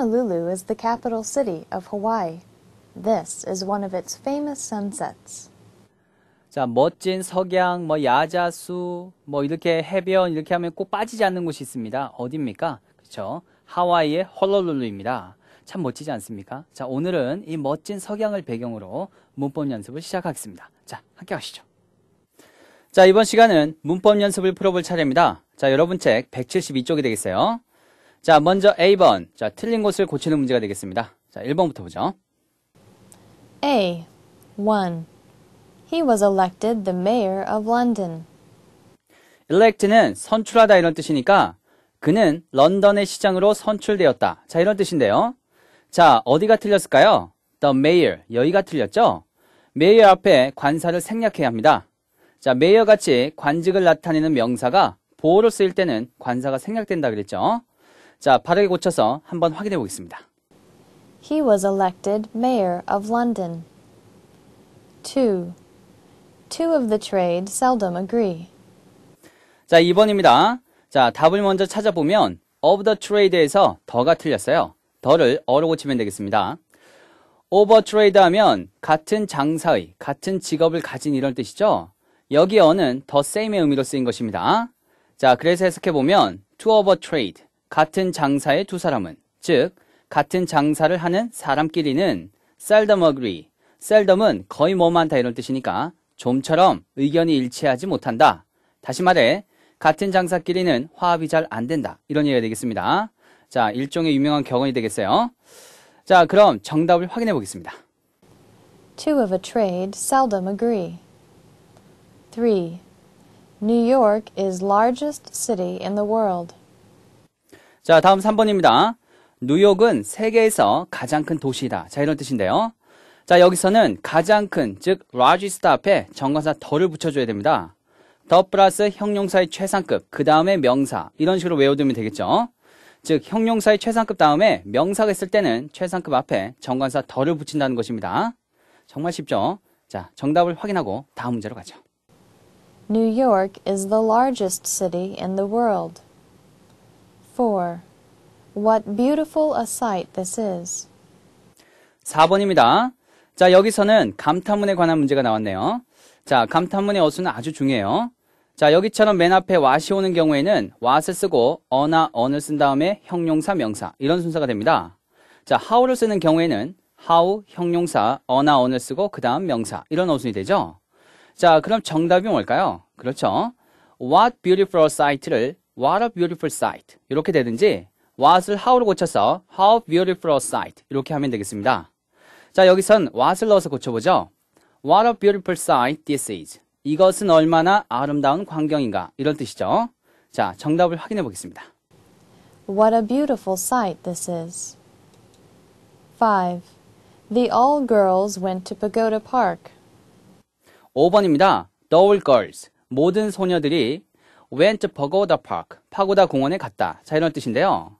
Honolulu is the capital city of Hawaii. This is one of its famous sunsets. 자, 멋진 석양, 뭐 야자수, 뭐 이렇게 해변 이렇게 하면 꼭 빠지지 않는 곳이 있습니다. 어디입니까? 그렇죠? 하와이의 헐로룰루입니다참 멋지지 않습니까? 자, 오늘은 이 멋진 석양을 배경으로 문법 연습을 시작하겠습니다. 자, 함께 하시죠. 자, 이번 시간은 문법 연습을 풀어볼 차례입니다. 자, 여러분 책 172쪽이 되겠어요. 자, 먼저 A번. 자, 틀린 곳을 고치는 문제가 되겠습니다. 자, 1번부터 보죠. A. 1. He was elected the mayor of London. elect는 선출하다 이런 뜻이니까 그는 런던의 시장으로 선출되었다. 자, 이런 뜻인데요. 자, 어디가 틀렸을까요? the mayor. 여기가 틀렸죠? mayor 앞에 관사를 생략해야 합니다. 자, mayor 같이 관직을 나타내는 명사가 보어로 쓰일 때는 관사가 생략된다 그랬죠? 자, 발을 고쳐서 한번 확인해 보겠습니다. He was elected mayor of London. 2. Two of the trade seldom agree. 자, 2번입니다. 자, 답을 먼저 찾아보면 of the trade에서 더가 틀렸어요. 더를 어로 고치면 되겠습니다. over trade 하면 같은 장사의, 같은 직업을 가진 이런 뜻이죠. 여기 어는 the same의 의미로 쓰인 것입니다. 자, 그래서 해석해보면 to over trade, 같은 장사의 두 사람은, 즉, 같은 장사를 하는 사람끼리는 seldom agree. seldom은 거의 뭐만다 이런 뜻이니까 좀처럼 의견이 일치하지 못한다. 다시 말해, 같은 장사끼리는 화합이 잘 안 된다. 이런 얘기가 되겠습니다. 자, 일종의 유명한 격언이 되겠어요. 자, 그럼 정답을 확인해 보겠습니다. Two of a trade seldom agree. t New York is largest city in the world. 자, 다음 3번입니다. 뉴욕은 세계에서 가장 큰 도시이다. 자, 이런 뜻인데요. 자, 여기서는 가장 큰, 즉, largest 앞에 정관사 더를 붙여줘야 됩니다. 더 플러스 형용사의 최상급, 그 다음에 명사. 이런 식으로 외워두면 되겠죠. 즉, 형용사의 최상급 다음에 명사가 있을 때는 최상급 앞에 정관사 더를 붙인다는 것입니다. 정말 쉽죠? 자, 정답을 확인하고 다음 문제로 가죠. New York is the largest city in the world. 4. What beautiful a sight this is. 4번입니다. 자, 여기서는 감탄문에 관한 문제가 나왔네요. 자, 감탄문의 어수는 아주 중요해요. 자, 여기처럼 맨 앞에 what이 오는 경우에는 what을 쓰고 어나 on을 쓴 다음에 형용사, 명사 이런 순서가 됩니다. 자, how를 쓰는 경우에는 how, 형용사, 어나 on을 쓰고 그 다음 명사 이런 어순이 되죠. 자, 그럼 정답이 뭘까요? 그렇죠. What beautiful sight를 What a beautiful sight. 이렇게 되든지 what을 how로 고쳐서 how beautiful a sight 이렇게 하면 되겠습니다. 자, 여기선 what을 넣어서 고쳐보죠. What a beautiful sight this is. 이것은 얼마나 아름다운 광경인가 이런 뜻이죠. 자, 정답을 확인해 보겠습니다. What a beautiful sight this is. 5. The all girls went to Pagoda Park. 5번입니다. The all girls. 모든 소녀들이 went to pagoda park. 파고다 공원에 갔다. 자, 이런 뜻인데요.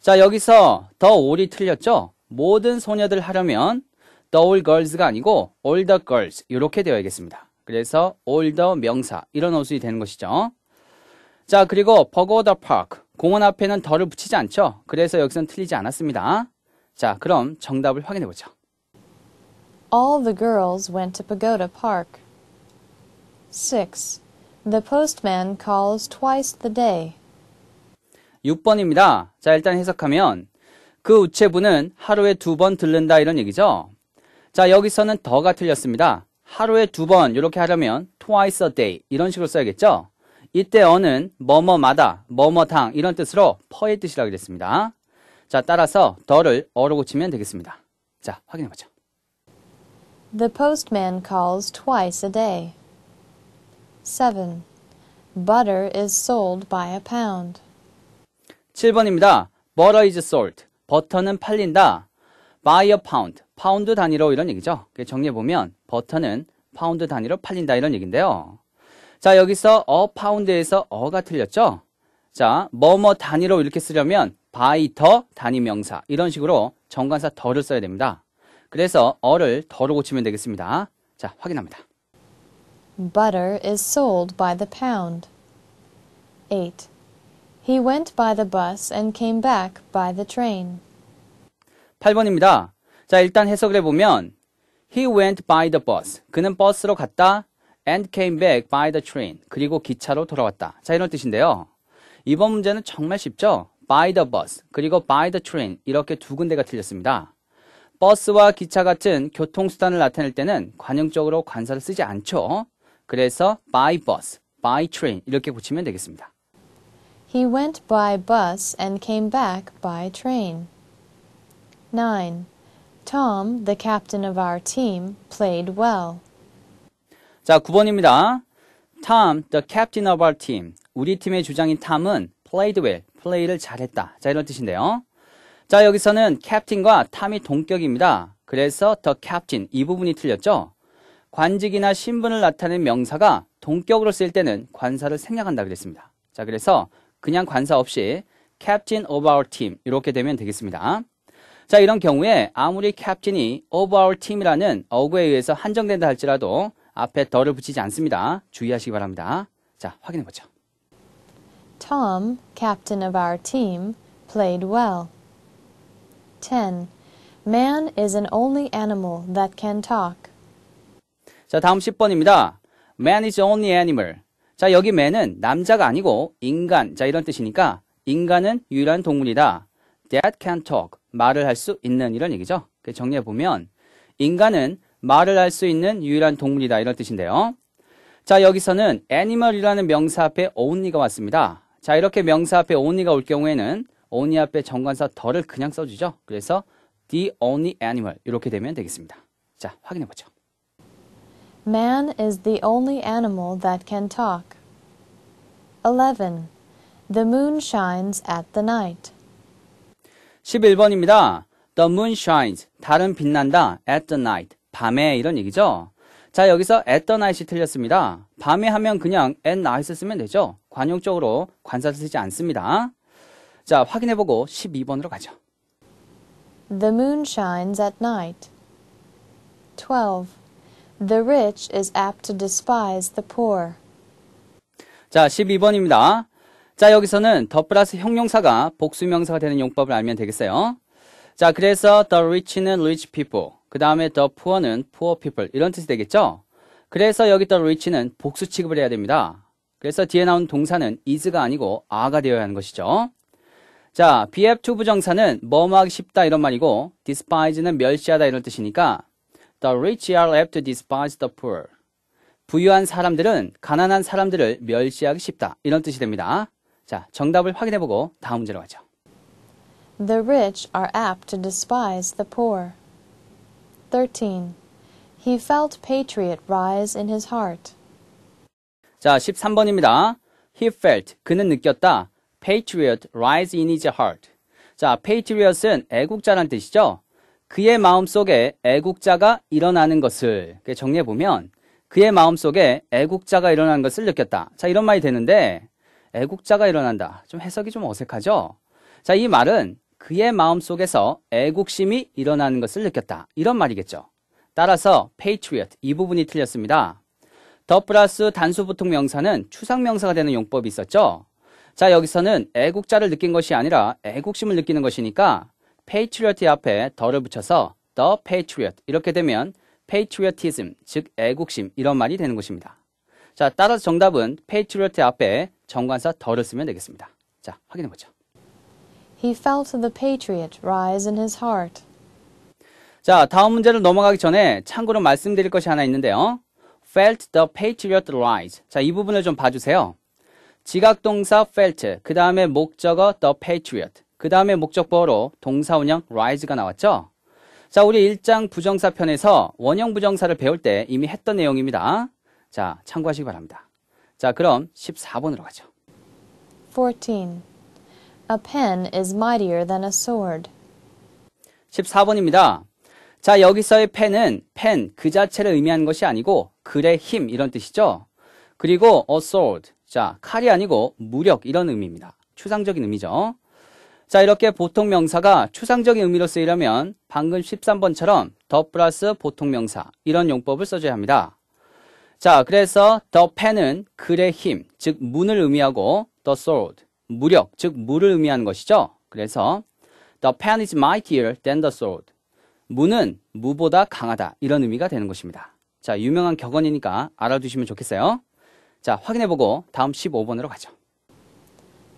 자, 여기서 더 올이 틀렸죠? 모든 소녀들 하려면 the all girls가 아니고 all the girls. 이렇게 되어야겠습니다. 그래서 all the 명사. 이런 어순이 되는 것이죠. 자, 그리고 pagoda park. 공원 앞에는 더를 붙이지 않죠? 그래서 여기서는 틀리지 않았습니다. 자, 그럼 정답을 확인해 보죠. All the girls went to Pagoda Park. 6. The postman calls twice the day. 6번입니다. 자, 일단 해석하면 그 우체부는 하루에 두 번 들른다 이런 얘기죠. 자, 여기서는 더가 틀렸습니다. 하루에 두 번 이렇게 하려면 twice a day 이런 식으로 써야겠죠. 이때 어는 뭐뭐마다, 뭐뭐당 이런 뜻으로 퍼의 뜻이라고 그랬습니다. 자, 따라서 더를 어로 고치면 되겠습니다. 자, 확인해보죠. The postman calls twice a day. 7. Butter is sold by a pound. 7번입니다. Butter is sold. 버터는 팔린다. by a pound. 파운드 단위로 이런 얘기죠. 정리해보면 버터는 파운드 단위로 팔린다 이런 얘기인데요. 자 여기서 어 파운드에서 어가 틀렸죠? 자 뭐뭐 단위로 이렇게 쓰려면 by 더 단위 명사 이런 식으로 정관사 더를 써야 됩니다. 그래서 어를 더로 고치면 되겠습니다. 자 확인합니다. Butter is sold by the pound. 8. He went by the bus and came back by the train. 8번입니다. 자, 일단 해석을 해보면 He went by the bus. 그는 버스로 갔다 and came back by the train. 그리고 기차로 돌아왔다. 자, 이런 뜻인데요. 이번 문제는 정말 쉽죠? by the bus 그리고 by the train 이렇게 두 군데가 틀렸습니다. 버스와 기차 같은 교통수단을 나타낼 때는 관용적으로 관사를 쓰지 않죠. 그래서 by bus, by train 이렇게 붙이면 되겠습니다. He went by bus and came back by train. 9. Tom, the captain of our team, played well. 자, 9번입니다. Tom, the captain of our team. 우리 팀의 주장인 탐은 played well, 플레이를 잘했다. 자, 이런 뜻인데요. 자, 여기서는 captain과 탐이 동격입니다. 그래서 the captain, 이 부분이 틀렸죠? 관직이나 신분을 나타낸 명사가 동격으로 쓰일 때는 관사를 생략한다 그랬습니다. 자, 그래서 그냥 관사 없이 captain of our team 이렇게 되면 되겠습니다. 자, 이런 경우에 아무리 captain이 of our team이라는 어구에 의해서 한정된다 할지라도 앞에 더를 붙이지 않습니다. 주의하시기 바랍니다. 자, 확인해 보죠. Tom, captain of our team, played well. 10. Man is an only animal that can talk. 자, 다음 10번입니다. Man is only animal. 자, 여기 man은 남자가 아니고 인간. 자, 이런 뜻이니까 인간은 유일한 동물이다. That can talk. 말을 할 수 있는 이런 얘기죠. 정리해 보면 인간은 말을 할 수 있는 유일한 동물이다. 이런 뜻인데요. 자, 여기서는 animal이라는 명사 앞에 only가 왔습니다. 자, 이렇게 명사 앞에 only가 올 경우에는 only 앞에 정관사 덜을 그냥 써주죠. 그래서 the only animal 이렇게 되면 되겠습니다. 자, 확인해 보죠. Man is the only animal that can talk. 11. The moon shines at the night. 11번입니다. The moon shines. 달은 빛난다. at the night. 밤에 이런 얘기죠. 자, 여기서 at the night이 틀렸습니다. 밤에 하면 그냥 at night 쓰면 되죠. 관용적으로 관사를 쓰지 않습니다. 자, 확인해보고 12번으로 가죠. The moon shines at night. 12. The rich is apt to despise the poor. 자, 12번입니다. 자, 여기서는 더 플러스 형용사가 복수명사가 되는 용법을 알면 되겠어요. 자, 그래서 the rich는 rich people, 그 다음에 the poor는 poor people 이런 뜻이 되겠죠? 그래서 여기 the rich는 복수 취급을 해야 됩니다. 그래서 뒤에 나온 동사는 is가 아니고 are가 되어야 하는 것이죠. 자, be apt 부정사는 뭐뭐하기 쉽다 이런 말이고 despise는 멸시하다 이런 뜻이니까 The rich are apt to despise the poor. 부유한 사람들은 가난한 사람들을 멸시하기 쉽다. 이런 뜻이 됩니다. 자, 정답을 확인해보고 다음 문제로 가죠. The rich are apt to despise the poor. 13. He felt patriot rise in his heart. 자, 13번입니다. He felt, 그는 느꼈다. Patriot rise in his heart. 자, patriot은 애국자란 뜻이죠. 그의 마음속에 애국자가 일어나는 것을 정리해 보면 그의 마음속에 애국자가 일어나는 것을 느꼈다. 자, 이런 말이 되는데 애국자가 일어난다. 좀 해석이 좀 어색하죠? 자, 이 말은 그의 마음속에서 애국심이 일어나는 것을 느꼈다. 이런 말이겠죠. 따라서 patriot 이 부분이 틀렸습니다. 더 플러스 단수 부통 명사는 추상 명사가 되는 용법이 있었죠. 자, 여기서는 애국자를 느낀 것이 아니라 애국심을 느끼는 것이니까 patriot 앞에 더를 붙여서 the patriot 이렇게 되면 patriotism 즉 애국심 이런 말이 되는 것입니다. 자, 따라서 정답은 patriot 앞에 정관사 더를 쓰면 되겠습니다. 자, 확인해 보죠. He felt the patriot rise in his heart. 자, 다음 문제를 넘어가기 전에 참고로 말씀드릴 것이 하나 있는데요. felt the patriot rise. 자, 이 부분을 좀 봐주세요. 지각동사 felt, 그 다음에 목적어 the patriot. 그 다음에 목적보어로 동사원형 rise가 나왔죠? 자, 우리 1장 부정사 편에서 원형 부정사를 배울 때 이미 했던 내용입니다. 자, 참고하시기 바랍니다. 자, 그럼 14번으로 가죠. 14. A pen is mightier than a sword. 14번입니다. 자, 여기서의 펜은 펜 그 자체를 의미하는 것이 아니고 글의 힘 이런 뜻이죠. 그리고 a sword. 자, 칼이 아니고 무력 이런 의미입니다. 추상적인 의미죠. 자 이렇게 보통 명사가 추상적인 의미로 쓰이려면 방금 13번처럼 더 플러스 보통 명사 이런 용법을 써줘야 합니다. 자 그래서 더 h e 은 글의 힘, 즉 문을 의미하고 더 h e sword, 무력, 즉 물을 의미하는 것이죠. 그래서 the pen is mightier than the sword. 무는 무보다 강하다 이런 의미가 되는 것입니다. 자 유명한 격언이니까 알아두시면 좋겠어요. 자 확인해보고 다음 15번으로 가죠.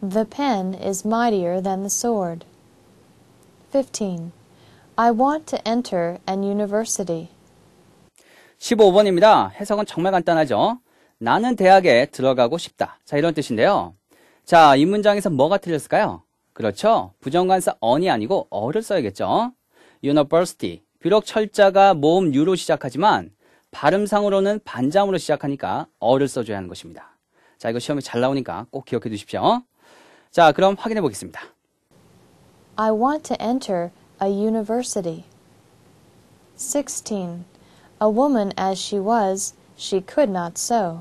The pen is mightier than the sword. 15. I want to enter an university. 15번입니다. 해석은 정말 간단하죠? 나는 대학에 들어가고 싶다. 자, 이런 뜻인데요. 자, 이 문장에서 뭐가 틀렸을까요? 그렇죠. 부정관사 언이 아니고 어를 써야겠죠. university. 비록 철자가 모음 유로 시작하지만 발음상으로는 반장으로 시작하니까 어를 써줘야 하는 것입니다. 자, 이거 시험에 잘 나오니까 꼭 기억해 두십시오. 자, 그럼 확인해 보겠습니다. I want to enter a university. 16. A woman as she was, she could not sew.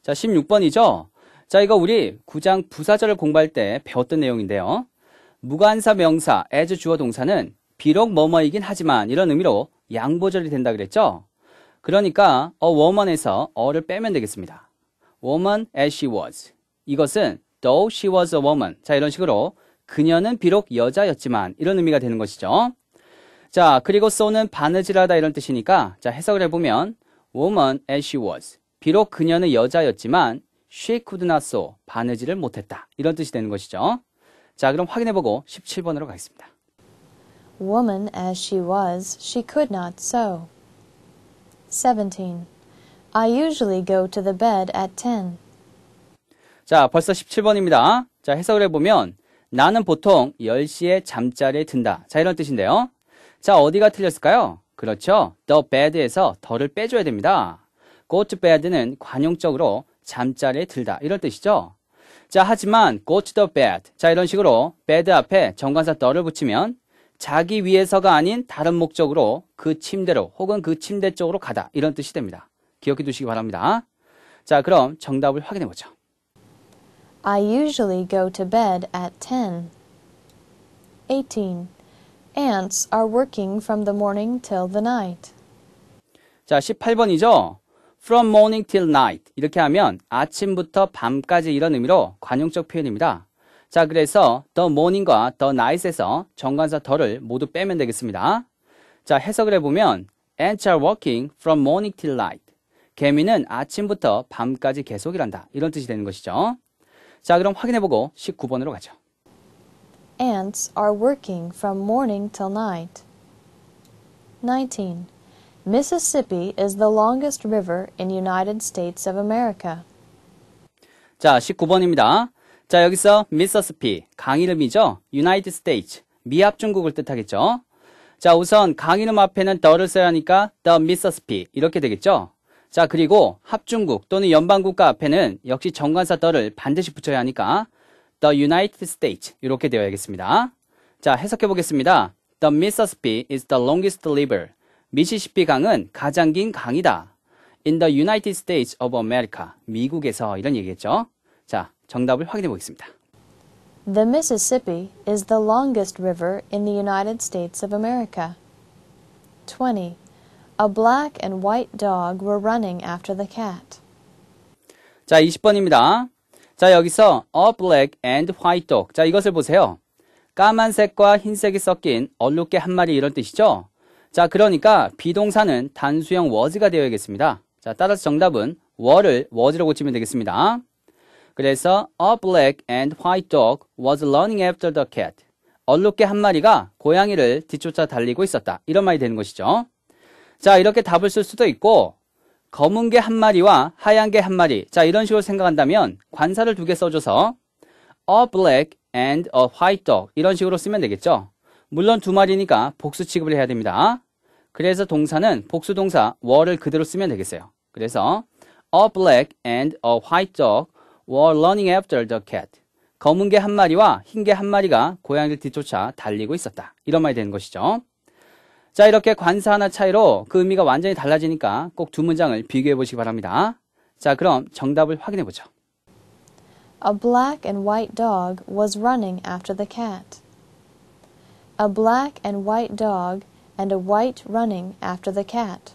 자, 16번이죠. 자, 이거 우리 구장 부사절을 공부할 때 배웠던 내용인데요. 무관사 명사 as 주어 동사는 비록 뭐뭐이긴 하지만 이런 의미로 양보절이 된다 그랬죠? 그러니까 a woman에서 어를 빼면 되겠습니다. woman as she was. 이것은 though she was a woman. 자, 이런 식으로 그녀는 비록 여자였지만 이런 의미가 되는 것이죠. 자, 그리고 so는 바느질하다 이런 뜻이니까 자, 해석을 해보면 woman as she was. 비록 그녀는 여자였지만 she could not sew. 바느질을 못했다. 이런 뜻이 되는 것이죠. 자, 그럼 확인해보고 17번으로 가겠습니다. Woman as she was, she could not sew. 17. I usually go to the bed at 10. 자, 벌써 17번입니다. 자, 해석을 해보면 나는 보통 10시에 잠자리에 든다. 자, 이런 뜻인데요. 자, 어디가 틀렸을까요? 그렇죠. the bed에서 더를 빼줘야 됩니다. go to bed는 관용적으로 잠자리에 들다. 이런 뜻이죠. 자, 하지만 go to the bed. 자, 이런 식으로 bed 앞에 정관사 더를 붙이면 자기 위해서가 아닌 다른 목적으로 그 침대로 혹은 그 침대 쪽으로 가다. 이런 뜻이 됩니다. 기억해 두시기 바랍니다. 자, 그럼 정답을 확인해 보죠. I usually go to bed at 10. 18. Ants are working from the morning till the night. 자, 18번이죠. from morning till night 이렇게 하면 아침부터 밤까지 이런 의미로 관용적 표현입니다. 자, 그래서 the morning과 the night에서 정관사 더를 모두 빼면 되겠습니다. 자, 해석을 해보면 ants are working from morning till night. 개미는 아침부터 밤까지 계속 일한다. 이런 뜻이 되는 것이죠. 자, 그럼 확인해보고 19번으로 가죠. Ants are working from morning till night. 19. Mississippi is the longest river in United States of America. 자, 19번입니다. 자, 여기서 미서스피, 강 이름이죠. United States, 미합 중국을 뜻하겠죠. 자, 우선 강 이름 앞에는 the를 써야 하니까 the Mississippi 이렇게 되겠죠. 자, 그리고 합중국 또는 연방국가 앞에는 역시 정관사 더를 반드시 붙여야 하니까 The United States 이렇게 되어야겠습니다. 자, 해석해 보겠습니다. The Mississippi is the longest river. 미시시피 강은 가장 긴 강이다. In the United States of America. 미국에서 이런 얘기겠죠. 자, 정답을 확인해 보겠습니다. The Mississippi is the longest river in the United States of America. 20. A black and white dog were running after the cat. 자, 20번입니다. 자, 여기서 a black and white dog. 자, 이것을 보세요. 까만색과 흰색이 섞인 얼룩개 한 마리 이런 뜻이죠. 자, 그러니까 비동사는 단수형 was가 되어야겠습니다. 자, 따라서 정답은 were를 was로 고치면 되겠습니다. 그래서 a black and white dog was running after the cat. 얼룩개 한 마리가 고양이를 뒤쫓아 달리고 있었다. 이런 말이 되는 것이죠. 자, 이렇게 답을 쓸 수도 있고 검은 개 한 마리와 하얀 개 한 마리. 자, 이런 식으로 생각한다면 관사를 두 개 써줘서 a black and a white dog 이런 식으로 쓰면 되겠죠. 물론 두 마리니까 복수 취급을 해야 됩니다. 그래서 동사는 복수 동사 were를 그대로 쓰면 되겠어요. 그래서 a black and a white dog were running after the cat. 검은 개 한 마리와 흰 개 한 마리가 고양이를 뒤쫓아 달리고 있었다. 이런 말이 되는 것이죠. 자, 이렇게 관사 하나 차이로 그 의미가 완전히 달라지니까 꼭 두 문장을 비교해 보시기 바랍니다. 자, 그럼 정답을 확인해 보죠. A black and white dog was running after the cat. A black and white dog and a white running after the cat.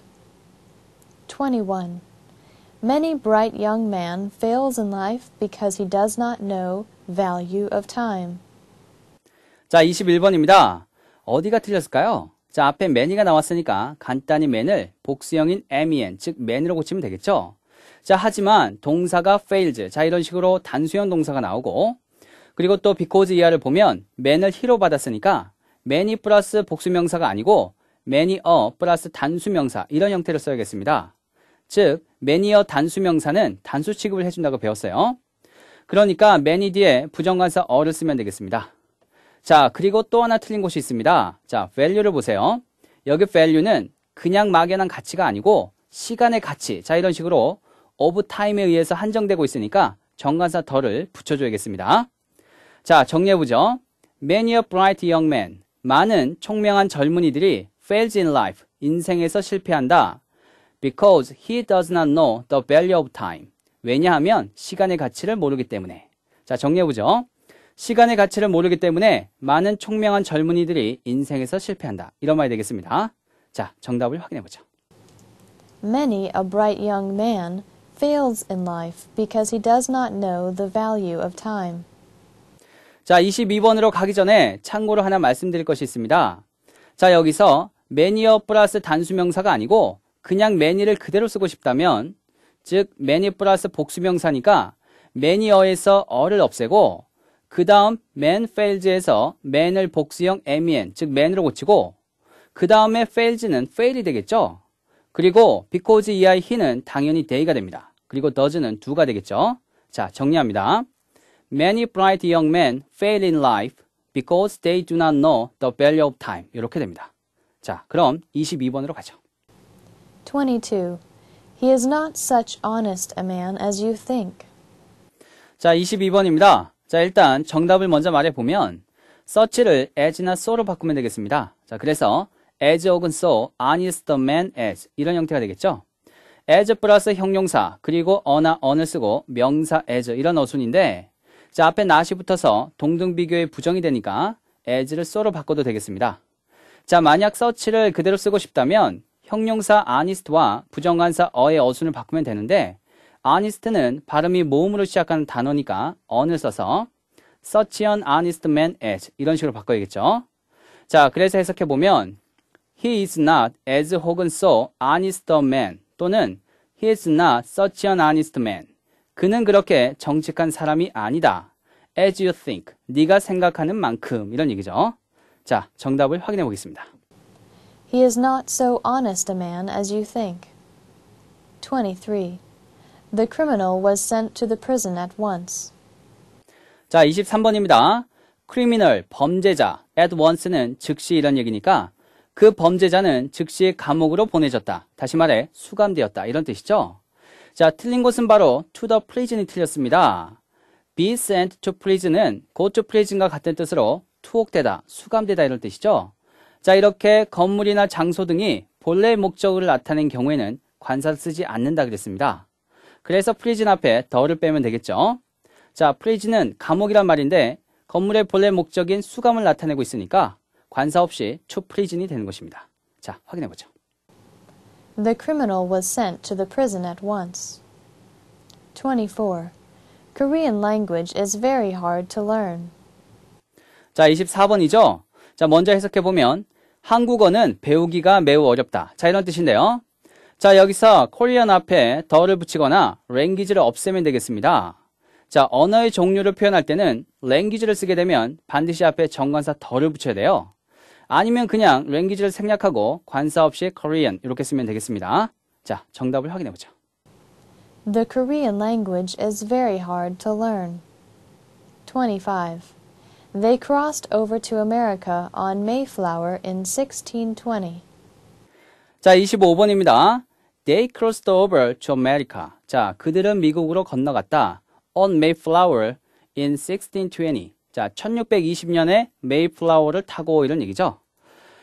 21. Many bright young man fails in life because he does not know value of time. 자, 21번입니다. 어디가 틀렸을까요? 자, 앞에 man이가 나왔으니까 간단히 man을 복수형인 men, 즉 man으로 고치면 되겠죠? 자, 하지만 동사가 fails. 자, 이런 식으로 단수형 동사가 나오고 그리고 또 because 이하를 보면 man을 히로 받았으니까 man이 플러스 복수명사가 아니고 man이 a 플러스 단수명사 이런 형태를 써야겠습니다. 즉, man이 a 단수명사는 단수 취급을 해준다고 배웠어요. 그러니까 m a n y 뒤에 부정관사 어를 쓰면 되겠습니다. 자, 그리고 또 하나 틀린 곳이 있습니다. 자, value를 보세요. 여기 value는 그냥 막연한 가치가 아니고 시간의 가치. 자, 이런 식으로 of time에 의해서 한정되고 있으니까 정관사 더를 붙여줘야겠습니다. 자, 정리해보죠. Many a bright young men. 많은 총명한 젊은이들이 fails in life. 인생에서 실패한다. Because he does not know the value of time. 왜냐하면 시간의 가치를 모르기 때문에. 자, 정리해보죠. 시간의 가치를 모르기 때문에 많은 총명한 젊은이들이 인생에서 실패한다. 이런 말이 되겠습니다. 자, 정답을 확인해 보죠. Many a bright young man fails in life because he does not know the value of time. 자, 22번으로 가기 전에 참고로 하나 말씀드릴 것이 있습니다. 자, 여기서 매니어 플러스 단수명사가 아니고 그냥 매니를 그대로 쓰고 싶다면 즉 매니 플러스 복수명사니까 매니어에서 어를 없애고 그 다음 man fails에서 man을 복수형 men, 즉 man으로 고치고 그 다음에 fails는 fail이 되겠죠. 그리고 because 이하의 he는 당연히 day가 됩니다. 그리고 does는 do가 되겠죠. 자, 정리합니다. Many bright young men fail in life because they do not know the value of time. 이렇게 됩니다. 자, 그럼 22번으로 가죠. 22. He is not such honest a man as you think. 자, 22번입니다. 자, 일단 정답을 먼저 말해보면 search를 as나 so로 바꾸면 되겠습니다. 자, 그래서 as 혹은 so, I is the man as 이런 형태가 되겠죠. as 플러스 형용사 그리고 어나 언을 쓰고 명사 as 이런 어순인데 자, 앞에 not이 붙어서 동등 비교의 부정이 되니까 as를 so로 바꿔도 되겠습니다. 자, 만약 search를 그대로 쓰고 싶다면 형용사 I is와 부정관사 어의 어순을 바꾸면 되는데 honest는 발음이 모음으로 시작하는 단어니까 on을 써서 such an honest man as 이런 식으로 바꿔야겠죠. 자, 그래서 해석해 보면 he is not as 혹은 so honest a man 또는 he is not such an honest man. 그는 그렇게 정직한 사람이 아니다. as you think. 네가 생각하는 만큼 이런 얘기죠. 자, 정답을 확인해 보겠습니다. He is not so honest a man as you think. 23 The criminal was sent to the prison at once. 자, 23번입니다. criminal, 범죄자, at once는 즉시 이런 얘기니까 그 범죄자는 즉시 감옥으로 보내졌다. 다시 말해 수감되었다. 이런 뜻이죠. 자, 틀린 곳은 바로 to the prison이 틀렸습니다. be sent to prison은 go to prison과 같은 뜻으로 투옥되다, 수감되다 이런 뜻이죠. 자, 이렇게 건물이나 장소 등이 본래 의 목적을 나타낸 경우에는 관사를 쓰지 않는다 그랬습니다. 그래서 프리즌 앞에 더를 빼면 되겠죠. 자, 프리즌은 감옥이란 말인데 건물의 본래 목적인 수감을 나타내고 있으니까 관사 없이 초프리즌이 되는 것입니다. 자, 확인해 보죠. The criminal was sent to the prison at once. 24. Korean language is very hard to learn. 자, 24번이죠. 자, 먼저 해석해 보면 한국어는 배우기가 매우 어렵다. 자, 이런 뜻인데요. 자, 여기서 코리안 앞에 더를 붙이거나 language를 없애면 되겠습니다. 자, 언어의 종류를 표현할 때는 language를 쓰게 되면 반드시 앞에 정관사 더를 붙여야 돼요. 아니면 그냥 language를 생략하고 관사 없이 Korean 이렇게 쓰면 되겠습니다. 자, 정답을 확인해 보죠. The Korean language is very hard to learn. 25. They crossed over to America on Mayflower in 1620. 자, 25번입니다. They crossed over to America. 자, 그들은 미국으로 건너갔다. On Mayflower in 1620. 자, 1620년에 메이플라워를 타고 이런 얘기죠.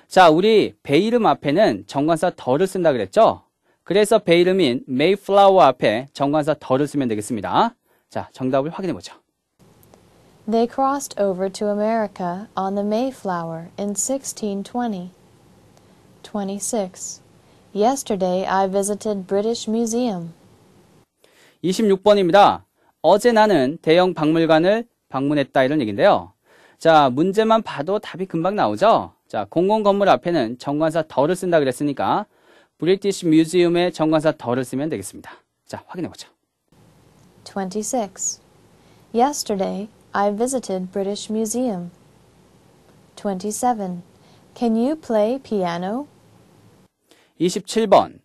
자, 우리 배 이름 앞에는 정관사 더를 쓴다 그랬죠? 그래서 배 이름인 메이플라워 앞에 정관사 더를 쓰면 되겠습니다. 자, 정답을 확인해 보죠. They crossed over to America on the Mayflower in 1620. 26. Yesterday I visited British Museum. 26번입니다. 어제 나는 대형 박물관을 방문했다 이런 얘기인데요. 자, 문제만 봐도 답이 금방 나오죠? 자, 공공 건물 앞에는 정관사 덜을 쓴다 그랬으니까 브리티시 뮤지엄에 정관사 더를 쓰면 되겠습니다. 자, 확인해 보죠. 26. Yesterday I visited British Museum. 27. Can you play piano? 27번.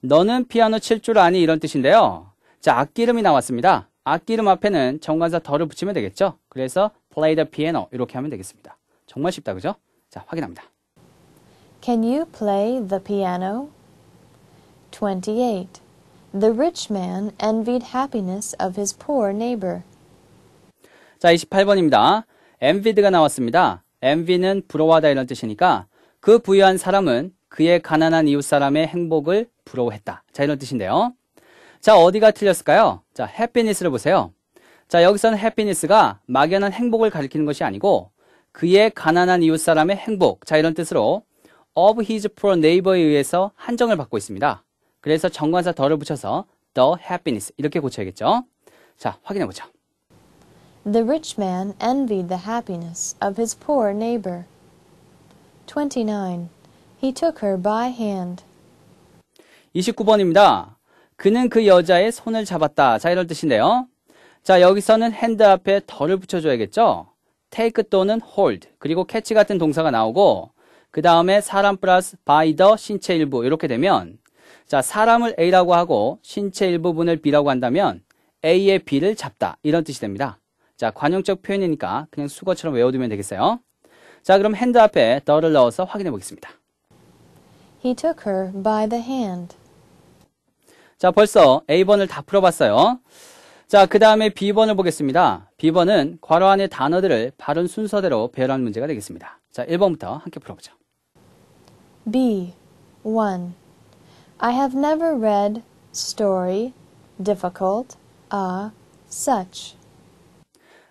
너는 피아노 칠 줄 아니 이런 뜻인데요. 자, 악기름이 이 나왔습니다. 악기름 이 앞에는 정관사 덜를 붙이면 되겠죠? 그래서 play the piano 이렇게 하면 되겠습니다. 정말 쉽다 그죠? 자, 확인합니다. Can you play the piano? 28. The rich man envied happiness of his poor neighbor. 자, 28번입니다. envied가 나왔습니다. envy는 부러워하다 이런 뜻이니까 그 부유한 사람은 그의 가난한 이웃 사람의 행복을 부러워했다. 자, 이런 뜻인데요. 자, 어디가 틀렸을까요? 자, happiness를 보세요. 자, 여기서는 happiness가 막연한 행복을 가리키는 것이 아니고 그의 가난한 이웃 사람의 행복. 자, 이런 뜻으로 of his poor neighbor에 의해서 한정을 받고 있습니다. 그래서 정관사 덜을 붙여서 the happiness 이렇게 고쳐야겠죠. 자, 확인해 보죠. The rich man envied the happiness of his poor neighbor. 29 He took her by hand. 29번입니다. 그는 그 여자의 손을 잡았다. 자, 이럴 뜻인데요. 자, 여기서는 hand 앞에 덜을 붙여줘야겠죠? take 또는 hold, 그리고 catch 같은 동사가 나오고, 그 다음에 사람 플러스 by the 신체 일부, 이렇게 되면, 자, 사람을 A라고 하고, 신체 일부분을 B라고 한다면, A의 B를 잡다. 이런 뜻이 됩니다. 자, 관용적 표현이니까 그냥 수거처럼 외워두면 되겠어요. 자, 그럼 핸드 앞에 더를 넣어서 확인해 보겠습니다. He took her by the hand. 자, 벌써 A번을 다 풀어봤어요. 자, 그 다음에 B번을 보겠습니다. B번은 괄호 안의 단어들을 바른 순서대로 배열한 문제가 되겠습니다. 자, 1번부터 함께 풀어보죠. B. 1. I have never read story, difficult, a, such.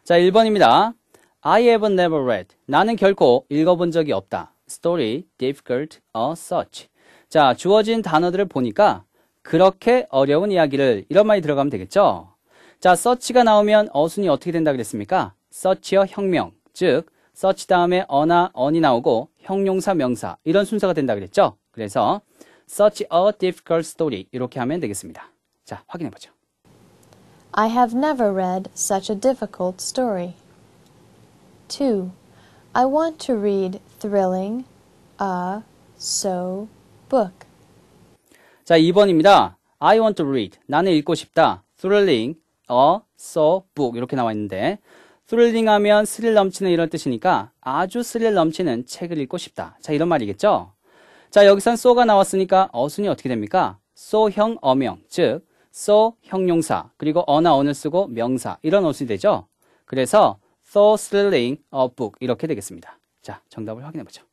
자, 1번입니다. I have never read. 나는 결코 읽어본 적이 없다. story, difficult, or such. 자, 주어진 단어들을 보니까 그렇게 어려운 이야기를 이런 말이 들어가면 되겠죠? 자, search가 나오면 어순이 어떻게 된다 그랬습니까? search어 혁명즉 search 다음에 어나 언이 나오고 형용사, 명사 이런 순서가 된다 그랬죠? 그래서 search a difficult story 이렇게 하면 되겠습니다. 자, 확인해 보죠. I have never read such a difficult story. 2. I want to read thrilling a so book. 자, 2번입니다. I want to read. 나는 읽고 싶다. thrilling a so book 이렇게 나와 있는데 thrilling 하면 스릴 넘치는 이런 뜻이니까 아주 스릴 넘치는 책을 읽고 싶다. 자, 이런 말이겠죠? 자, 여기선 so가 나왔으니까 어순이 어떻게 됩니까? so형 어명, 즉 so 형용사, 그리고 어나 언을 쓰고 명사 이런 어순이 되죠? 그래서 for selling a book 이렇게 되겠습니다. 자, 정답을 확인해 보죠.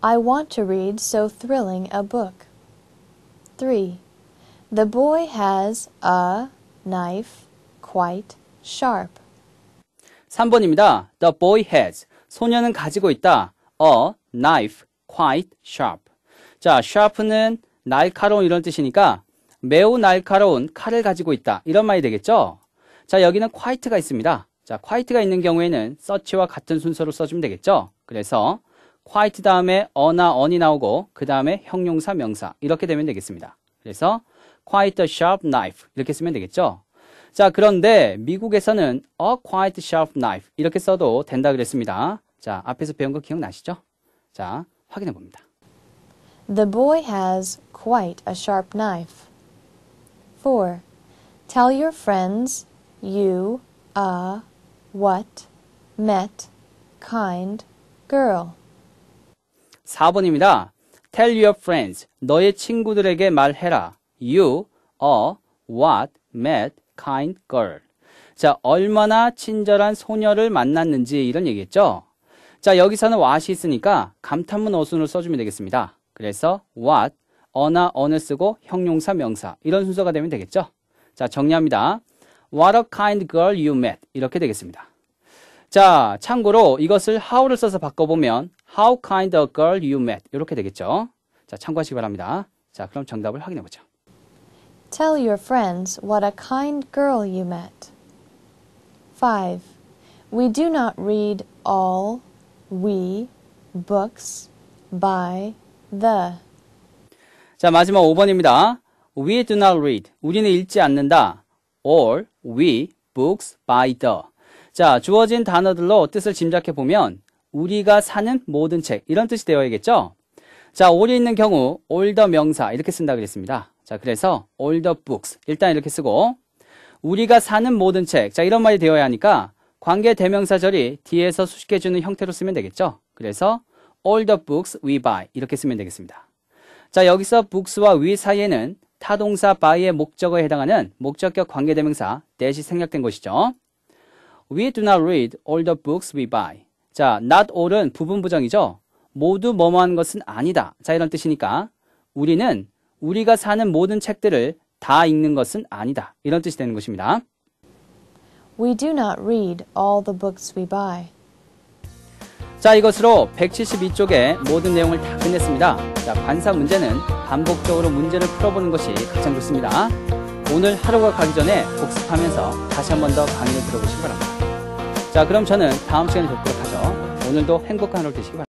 I want to read so thrilling a book. 3. The boy has a knife quite sharp. 3번입니다. The boy has 소녀는 가지고 있다. a knife quite sharp. 자, sharp는 날카로운 이런 뜻이니까 매우 날카로운 칼을 가지고 있다. 이런 말이 되겠죠? 자, 여기는 quite가 있습니다. 자, quite가 있는 경우에는 search와 같은 순서로 써주면 되겠죠? 그래서 quite 다음에 어나 언이 나오고 그 다음에 형용사, 명사 이렇게 되면 되겠습니다. 그래서 quite a sharp knife 이렇게 쓰면 되겠죠? 자, 그런데 미국에서는 a quite sharp knife 이렇게 써도 된다 그랬습니다. 자, 앞에서 배운 거 기억나시죠? 자, 확인해 봅니다. The boy has quite a sharp knife. 4. Tell your friends you, a, what, met, kind, girl. 4번입니다. Tell your friends. 너의 친구들에게 말해라. You, a, what, met, kind, girl. 자, 얼마나 친절한 소녀를 만났는지 이런 얘기겠죠? 자, 여기서는 what이 있으니까 감탄문 어순을 써주면 되겠습니다. 그래서 what, 어나, 어느 쓰고 형용사, 명사 이런 순서가 되면 되겠죠? 자, 정리합니다. What a kind girl you met. 이렇게 되겠습니다. 자, 참고로 이것을 how를 써서 바꿔보면 how kind a girl you met. 이렇게 되겠죠. 자, 참고하시기 바랍니다. 자, 그럼 정답을 확인해보죠. Tell your friends what a kind girl you met. 5. We do not read all, we, books, by, the. 자, 마지막 5번입니다. We do not read. 우리는 읽지 않는다. all, we, books, by the. 자, 주어진 단어들로 뜻을 짐작해 보면 우리가 사는 모든 책 이런 뜻이 되어야겠죠? 자, 올이 있는 경우 all t h 명사 이렇게 쓴다 그랬습니다. 자, 그래서 all t h books 일단 이렇게 쓰고 우리가 사는 모든 책. 자, 이런 말이 되어야 하니까 관계 대명사절이 뒤에서 수식해 주는 형태로 쓰면 되겠죠? 그래서 all the books we buy 이렇게 쓰면 되겠습니다. 자, 여기서 books와 we 사이에는 타동사 by의 목적어에 해당하는 목적격 관계대명사 대시 생략된 것이죠. We do not read all the books we buy. 자, not all은 부분 부정이죠. 모두 뭐뭐한 것은 아니다. 자, 이런 뜻이니까 우리는 우리가 사는 모든 책들을 다 읽는 것은 아니다. 이런 뜻이 되는 것입니다. We do not read all the books we buy. 자 이것으로 172쪽의 모든 내용을 다 끝냈습니다. 자관상 문제는 반복적으로 문제를 풀어보는 것이 가장 좋습니다. 오늘 하루가 가기 전에 복습하면서 다시 한 번 더 강의를 들어보시기 바랍니다. 자 그럼 저는 다음 시간에 뵙도록 하죠. 오늘도 행복한 하루 되시기 바랍니다.